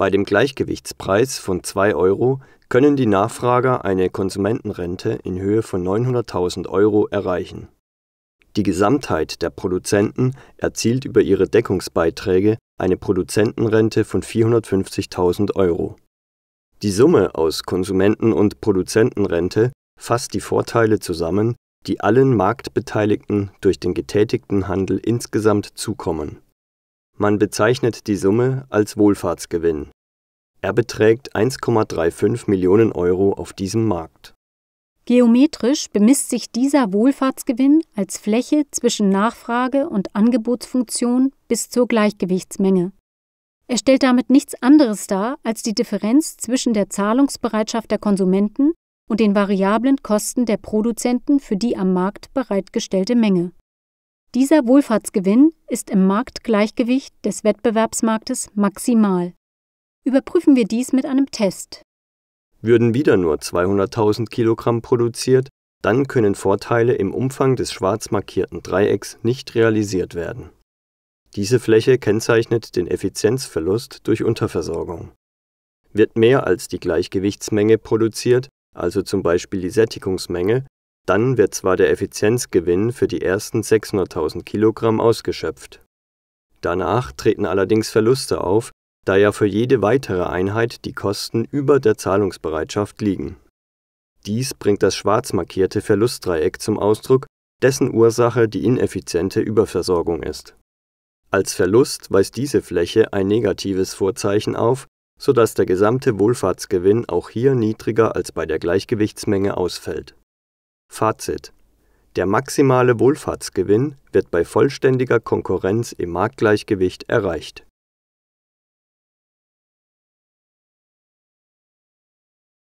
Bei dem Gleichgewichtspreis von 2 Euro können die Nachfrager eine Konsumentenrente in Höhe von 900.000 Euro erreichen. Die Gesamtheit der Produzenten erzielt über ihre Deckungsbeiträge eine Produzentenrente von 450.000 Euro. Die Summe aus Konsumenten- und Produzentenrente fasst die Vorteile zusammen, die allen Marktbeteiligten durch den getätigten Handel insgesamt zukommen man bezeichnet die Summe als Wohlfahrtsgewinn. Er beträgt 1,35 Millionen Euro auf diesem Markt. Geometrisch bemisst sich dieser Wohlfahrtsgewinn als Fläche zwischen Nachfrage und Angebotsfunktion bis zur Gleichgewichtsmenge. Er stellt damit nichts anderes dar als die Differenz zwischen der Zahlungsbereitschaft der Konsumenten und den variablen Kosten der Produzenten für die am Markt bereitgestellte Menge. Dieser Wohlfahrtsgewinn ist im Marktgleichgewicht des Wettbewerbsmarktes maximal. Überprüfen wir dies mit einem Test. Würden wieder nur 200.000 Kilogramm produziert, dann können Vorteile im Umfang des schwarz markierten Dreiecks nicht realisiert werden. Diese Fläche kennzeichnet den Effizienzverlust durch Unterversorgung. Wird mehr als die Gleichgewichtsmenge produziert, also zum Beispiel die Sättigungsmenge, dann wird zwar der Effizienzgewinn für die ersten 600.000 Kilogramm ausgeschöpft. Danach treten allerdings Verluste auf, da ja für jede weitere Einheit die Kosten über der Zahlungsbereitschaft liegen. Dies bringt das schwarz markierte Verlustdreieck zum Ausdruck, dessen Ursache die ineffiziente Überversorgung ist. Als Verlust weist diese Fläche ein negatives Vorzeichen auf, sodass der gesamte Wohlfahrtsgewinn auch hier niedriger als bei der Gleichgewichtsmenge ausfällt Fazit der maximale Wohlfahrtsgewinn wird bei vollständiger Konkurrenz im Marktgleichgewicht erreicht